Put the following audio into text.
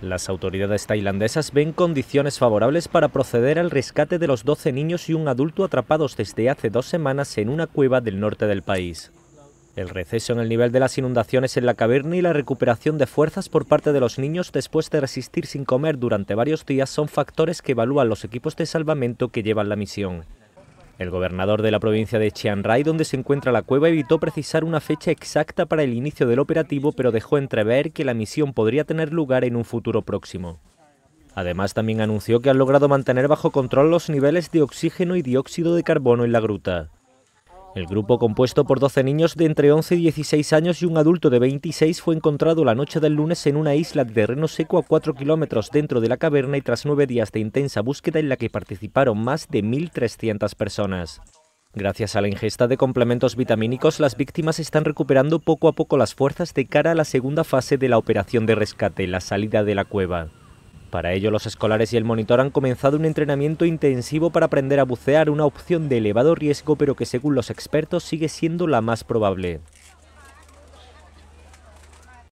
Las autoridades tailandesas ven condiciones favorables para proceder al rescate de los 12 niños y un adulto atrapados desde hace dos semanas en una cueva del norte del país. El receso en el nivel de las inundaciones en la caverna y la recuperación de fuerzas por parte de los niños después de resistir sin comer durante varios días son factores que evalúan los equipos de salvamento que llevan la misión. El gobernador de la provincia de Chiang Rai, donde se encuentra la cueva, evitó precisar una fecha exacta para el inicio del operativo, pero dejó entrever que la misión podría tener lugar en un futuro próximo. Además, también anunció que han logrado mantener bajo control los niveles de oxígeno y dióxido de carbono en la gruta. El grupo compuesto por 12 niños de entre 11 y 16 años y un adulto de 26 fue encontrado la noche del lunes en una isla de terreno seco a 4 kilómetros dentro de la caverna y tras nueve días de intensa búsqueda en la que participaron más de 1.300 personas. Gracias a la ingesta de complementos vitamínicos, las víctimas están recuperando poco a poco las fuerzas de cara a la segunda fase de la operación de rescate, la salida de la cueva. Para ello, los escolares y el monitor han comenzado un entrenamiento intensivo para aprender a bucear, una opción de elevado riesgo pero que según los expertos sigue siendo la más probable.